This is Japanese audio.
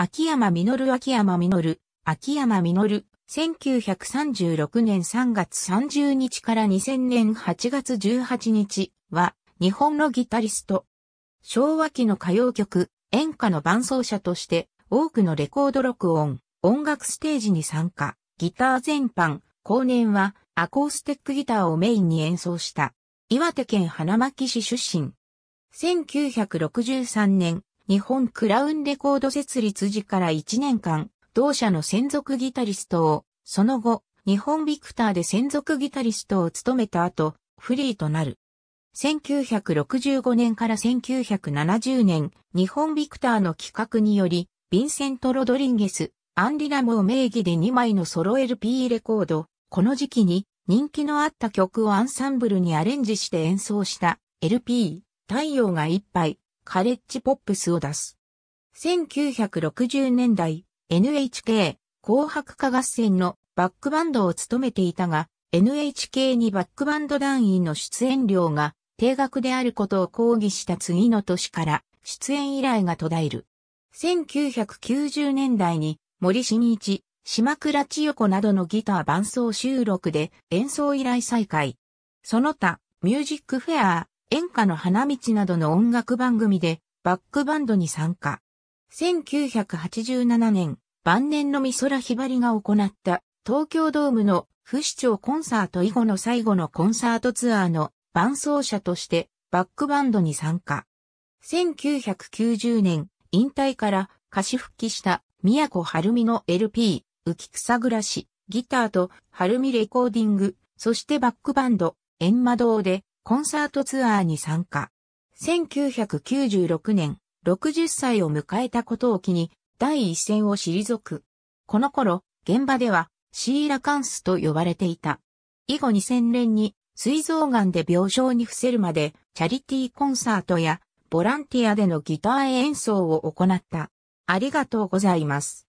秋山実秋山実秋山実1936年3月30日から2000年8月18日は日本のギタリスト。昭和期の歌謡曲、演歌の伴奏者として多くのレコード録音、音楽ステージに参加、ギター全般、後年はアコースティックギターをメインに演奏した。岩手県花巻市出身。1963年、日本クラウンレコード設立時から1年間、同社の専属ギタリストを、その後、日本ビクターで専属ギタリストを務めた後、フリーとなる。1965年から1970年、日本ビクターの企画により、ヴィンセント・ロドリンゲス、アンリラムを名義で2枚のソロ LP レコード、この時期に人気のあった曲をアンサンブルにアレンジして演奏した LP、太陽が一杯、カレッジポップスを出す。1960年代、NHK 紅白歌合戦のバックバンドを務めていたが、NHK にバックバンド団員の出演料が定額であることを抗議した次の年から出演依頼が途絶える。1990年代に森新一、島倉千代子などのギター伴奏収録で演奏依頼再開。その他、ミュージックフェア、演歌の花道などの音楽番組でバックバンドに参加。1987年、晩年の美空ひばりが行った東京ドームの不死鳥コンサート以後の最後のコンサートツアーの伴奏者としてバックバンドに参加。1990年、引退から歌詞復帰した宮古春美の LP、浮草暮らし、ギターと春美レコーディング、そしてバックバンド、円魔堂でコンサートツアーに参加。1996年、60歳を迎えたことを機に、第一線を退く。この頃、現場では、シーラカンスと呼ばれていた。以後2000年に、膵臓癌で病床に伏せるまで、チャリティーコンサートや、ボランティアでのギター演奏を行った。ありがとうございます。